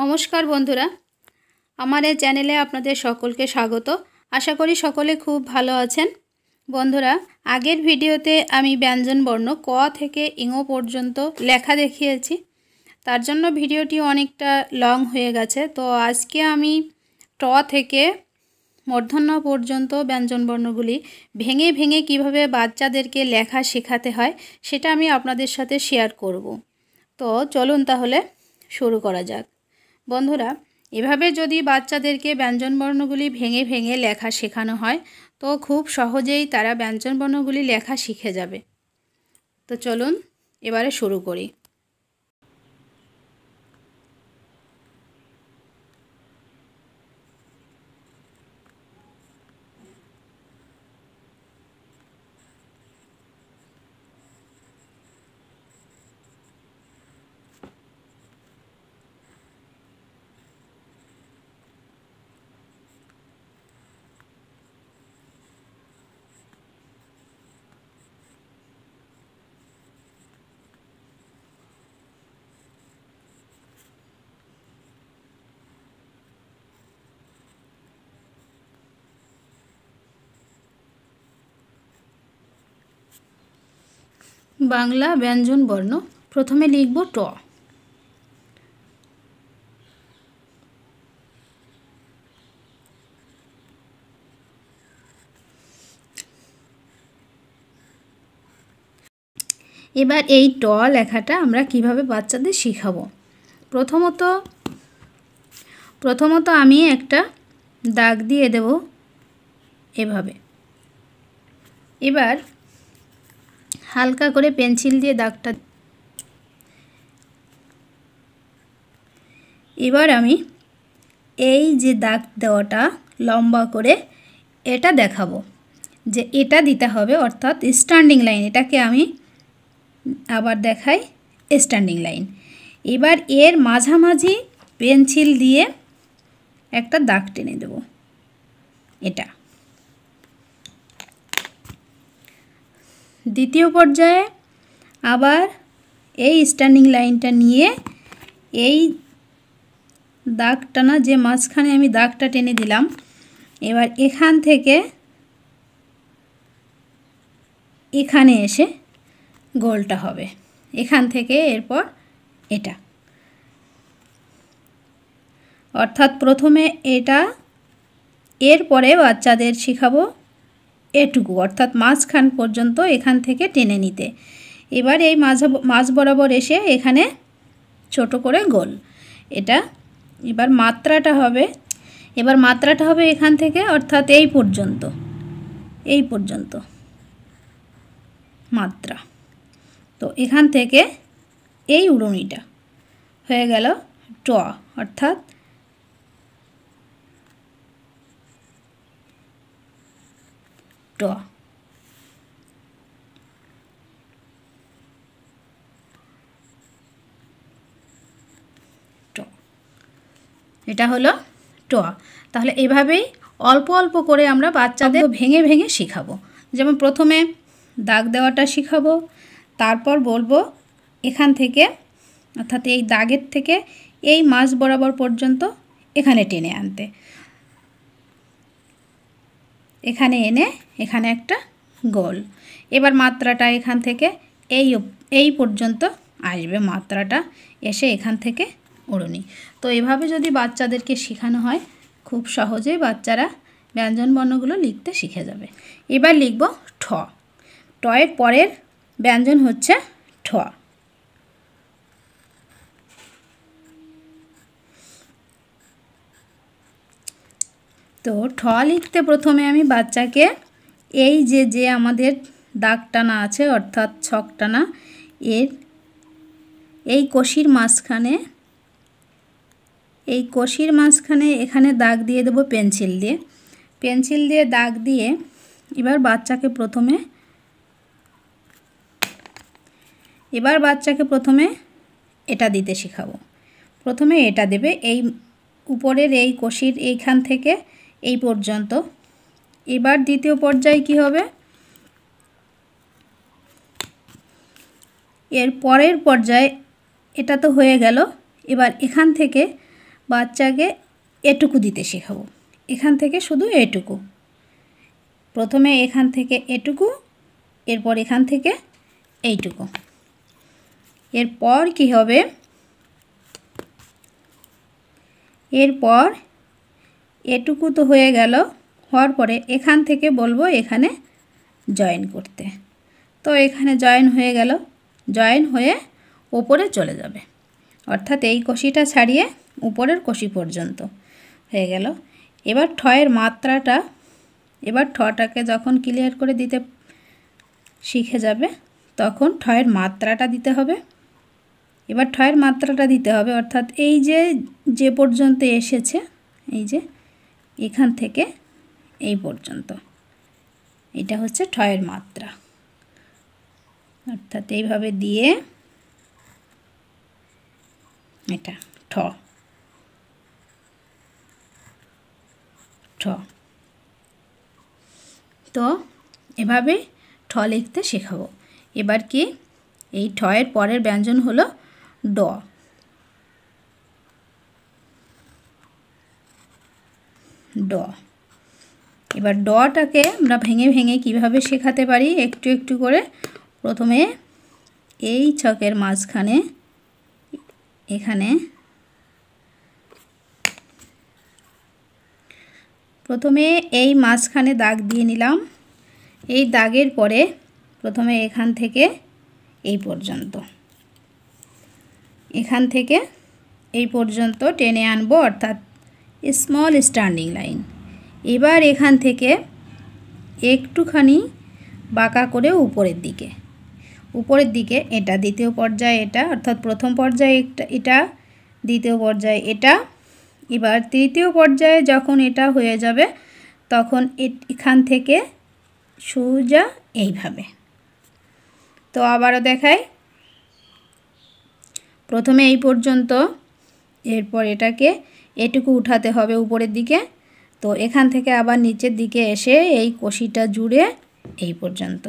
নমস্কার বন্ধুরা আমার এই চ্যানেলে আপনাদের সকলকে স্বাগত আশা করি সকলে খুব ভালো আছেন বন্ধুরা আগের ভিডিওতে আমি ব্যঞ্জনবর্ণ ক থেকে ইঙো পর্যন্ত লেখা দেখিয়েছি তার জন্য ভিডিওটি অনেকটা লং হয়ে গেছে তো আজকে আমি ট থেকে মূর্ধন্য পর্যন্ত ব্যঞ্জনবর্ণগুলি ভেঙে ভেঙে কিভাবে বাচ্চাদেরকে লেখা শেখাতে হয় সেটা আমি আপনাদের সাথে শেয়ার করব তো চলুন তাহলে শুরু করা যাক বন্ধুরা এভাবে যদি বাচ্চাদেরকে ব্যঞ্জনবর্ণগুলি ভেঙে ভেঙে লেখা শেখানো হয় তো খুব সহজেই তারা ব্যঞ্জনবর্ণগুলি লেখা শিখে যাবে তো চলুন এবারে শুরু করি বাংলা ব্যঞ্জন বর্ণ প্রথমে লিখব ট এবার এই ট লেখাটা আমরা কিভাবে বাচ্চাদের শিখাবো প্রথমত প্রথমত আমি একটা দাগ দিয়ে দেব এভাবে এবার হালকা করে পেন্সিল দিয়ে দাগটা এবার আমি এই যে দাগ দেওয়াটা লম্বা করে এটা দেখাবো যে এটা দিতে হবে অর্থাৎ স্ট্যান্ডিং লাইন এটাকে আমি আবার দেখাই স্ট্যান্ডিং লাইন এবার এর মাঝামাঝি পেন্সিল দিয়ে একটা দাগ টেনে দেব এটা দ্বিতীয় পর্যায়ে আবার এই স্ট্যান্ডিং লাইনটা নিয়ে এই দাগ টানা যে মাঝখানে আমি দাগটা টেনে দিলাম এবার এখান থেকে এখানে এসে গোলটা হবে এখান থেকে এরপর এটা অর্থাৎ প্রথমে এটা এরপরে বাচ্চাদের শেখাবো এটুকু অর্থাৎ মাঝখান পর্যন্ত এখান থেকে টেনে নিতে এবার এই মাঝ মাঝ বরাবর এসে এখানে ছোট করে গোল এটা এবার মাত্রাটা হবে এবার মাত্রাটা হবে এখান থেকে অর্থাৎ এই পর্যন্ত এই পর্যন্ত মাত্রা তো এখান থেকে এই উড়ুনিটা হয়ে গেল ট অর্থাৎ এটা হলো ট তাহলে এভাবেই অল্প অল্প করে আমরা বাচ্চাদের ভেঙে ভেঙে শিখাবো যেমন প্রথমে দাগ দেওয়াটা শিখাবো তারপর বলবো এখান থেকে অর্থাৎ এই দাগের থেকে এই মাছ বরাবর পর্যন্ত এখানে টেনে আনতে এখানে এনে এখানে একটা গোল এবার মাত্রাটা এখান থেকে এই এই পর্যন্ত আসবে মাত্রাটা এসে এখান থেকে ওড়নি তো এভাবে যদি বাচ্চাদেরকে শেখানো হয় খুব সহজেই বাচ্চারা ব্যঞ্জনবর্ণগুলো লিখতে শিখে যাবে এবার লিখব ঠ টয়ের পরের ব্যঞ্জন হচ্ছে ঠ তো ঠ লিখতে প্রথমে আমি বাচ্চাকে এই যে যে আমাদের দাগ টানা আছে অর্থাৎ ছক টানা এর এই কষির মাঝখানে এই কষির মাঝখানে এখানে দাগ দিয়ে দেব পেন্সিল দিয়ে পেন্সিল দিয়ে দাগ দিয়ে এবার বাচ্চাকে প্রথমে এবার বাচ্চাকে প্রথমে এটা দিতে শেখাবো প্রথমে এটা দেবে এই উপরের এই কষির এইখান থেকে এই পর্যন্ত এবার দ্বিতীয় পর্যায়ে কি হবে এর পরের পর্যায়ে এটা তো হয়ে গেল এবার এখান থেকে বাচ্চাকে এটুকু দিতে শেখাবো এখান থেকে শুধু এটুকু প্রথমে এখান থেকে এটুকু এরপর এখান থেকে এইটুকু এরপর কি হবে এরপর এটুকু তো হয়ে গেল হওয়ার পরে এখান থেকে বলবো এখানে জয়েন করতে তো এখানে জয়েন হয়ে গেল জয়েন হয়ে ওপরে চলে যাবে অর্থাৎ এই কষিটা ছাড়িয়ে উপরের কষি পর্যন্ত হয়ে গেল এবার ঠয়ের মাত্রাটা এবার ঠটাকে যখন ক্লিয়ার করে দিতে শিখে যাবে তখন ঠয়ের মাত্রাটা দিতে হবে এবার ঠয়ের মাত্রাটা দিতে হবে অর্থাৎ এই যে যে পর্যন্ত এসেছে এই যে এখান থেকে এই পর্যন্ত এটা হচ্ছে ঠয়ের মাত্রা অর্থাৎ এইভাবে দিয়ে এটা ঠ ঠ তো এভাবে ঠ লিখতে শেখাবো এবার কি এই ঠয়ের পরের ব্যঞ্জন হলো ড ড এবার ডটাকে আমরা ভেঙে ভেঙে কিভাবে শেখাতে পারি একটু একটু করে প্রথমে এই ছকের মাঝখানে এখানে প্রথমে এই মাঝখানে দাগ দিয়ে নিলাম এই দাগের পরে প্রথমে এখান থেকে এই পর্যন্ত এখান থেকে এই পর্যন্ত টেনে আনবো অর্থাৎ স্মল স্ট্যান্ডিং লাইন এবার এখান থেকে একটুখানি বাঁকা করে উপরের দিকে উপরের দিকে এটা দ্বিতীয় পর্যায়ে এটা অর্থাৎ প্রথম পর্যায়ে এটা দ্বিতীয় পর্যায়ে এটা এবার তৃতীয় পর্যায়ে যখন এটা হয়ে যাবে তখন এখান থেকে সোজা এইভাবে তো আবারও দেখাই প্রথমে এই পর্যন্ত এরপর এটাকে এটুকু উঠাতে হবে উপরের দিকে তো এখান থেকে আবার নিচের দিকে এসে এই কষিটা জুড়ে এই পর্যন্ত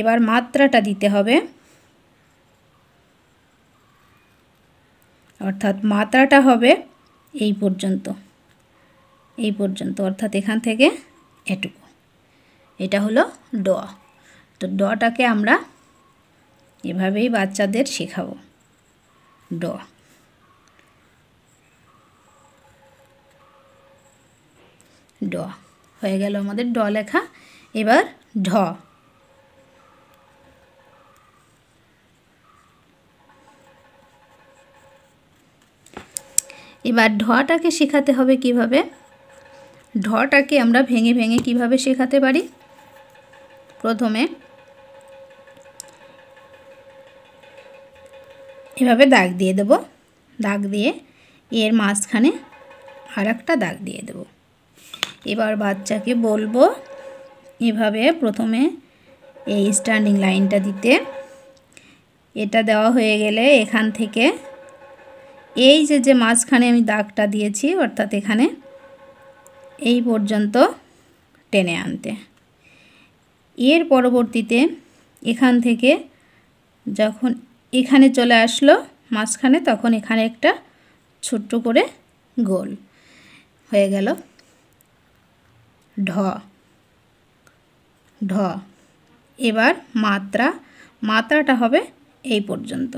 এবার মাত্রাটা দিতে হবে অর্থাৎ মাত্রাটা হবে এই পর্যন্ত এই পর্যন্ত অর্থাৎ এখান থেকে এটুকু এটা হলো ড তো ডটাকে আমরা এভাবেই বাচ্চাদের শেখাবো ড ড হয়ে গেল আমাদের ড লেখা এবার ঢ এবার ঢটাকে শেখাতে হবে কিভাবে ঢটাকে আমরা ভেঙে ভেঙে কিভাবে শেখাতে পারি প্রথমে এভাবে দাগ দিয়ে দেব দাগ দিয়ে এর মাঝখানে আর একটা দাগ দিয়ে দেবো এবার বাচ্চাকে বলবো এভাবে প্রথমে এই স্ট্যান্ডিং লাইনটা দিতে এটা দেওয়া হয়ে গেলে এখান থেকে এই যে যে মাঝখানে আমি দাগটা দিয়েছি অর্থাৎ এখানে এই পর্যন্ত টেনে আনতে এর পরবর্তীতে এখান থেকে যখন এখানে চলে আসলো মাঝখানে তখন এখানে একটা ছোট্ট করে গোল হয়ে গেল ঢ ঢ এবার মাত্রা মাত্রাটা হবে এই পর্যন্ত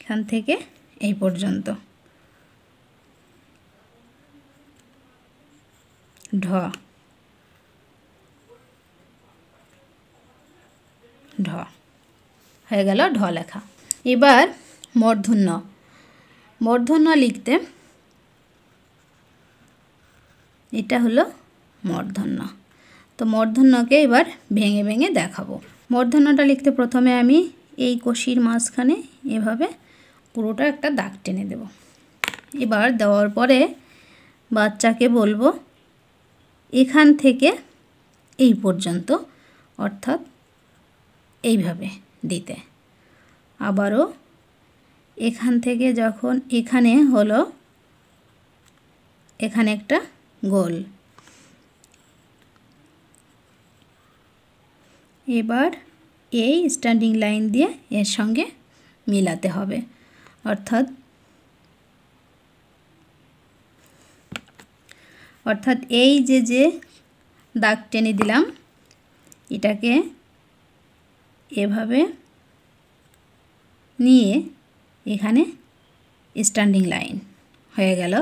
এখান থেকে এই পর্যন্ত ঢ ঢ হয়ে গেল ঢ লেখা এবার মূর্ধন্য মূর্ধন্য লিখতে এটা হলো মর্ধন্য তো মর্ধন্যকে এবার ভেঙে ভেঙে দেখাবো মর্ধন্যটা লিখতে প্রথমে আমি এই কষির মাঝখানে এভাবে পুরোটা একটা দাগ টেনে দেব এবার দেওয়ার পরে বাচ্চাকে বলবো এখান থেকে এই পর্যন্ত অর্থাৎ এইভাবে দিতে আবারও এখান থেকে যখন এখানে হলো এখানে একটা গোল এবার এই স্ট্যান্ডিং লাইন দিয়ে এর সঙ্গে মিলাতে হবে অর্থাৎ অর্থাৎ এই যে যে দাগ টেনে দিলাম এটাকে এভাবে নিয়ে এখানে স্ট্যান্ডিং লাইন হয়ে গেল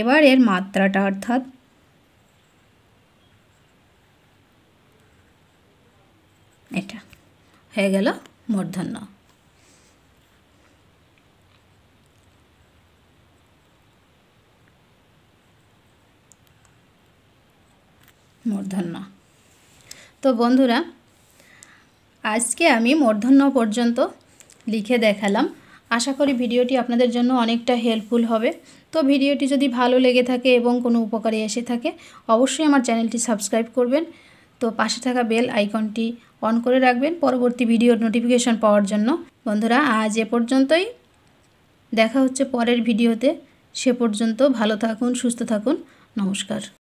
এবার এর মাত্রাটা অর্থাৎ এটা হয়ে গেল মূর্ধন্য মূর্ধন্য তো বন্ধুরা আজকে আমি মূর্ধন্য পর্যন্ত লিখে দেখালাম আশা করি ভিডিওটি আপনাদের জন্য অনেকটা হেল্পফুল হবে তো ভিডিওটি যদি ভালো লেগে থাকে এবং কোনো উপকারে এসে থাকে অবশ্যই আমার চ্যানেলটি সাবস্ক্রাইব করবেন তো পাশে থাকা বেল আইকনটি অন করে রাখবেন পরবর্তী ভিডিওর নোটিফিকেশন পাওয়ার জন্য বন্ধুরা আজ এ পর্যন্তই দেখা হচ্ছে পরের ভিডিওতে সে পর্যন্ত ভালো থাকুন সুস্থ থাকুন নমস্কার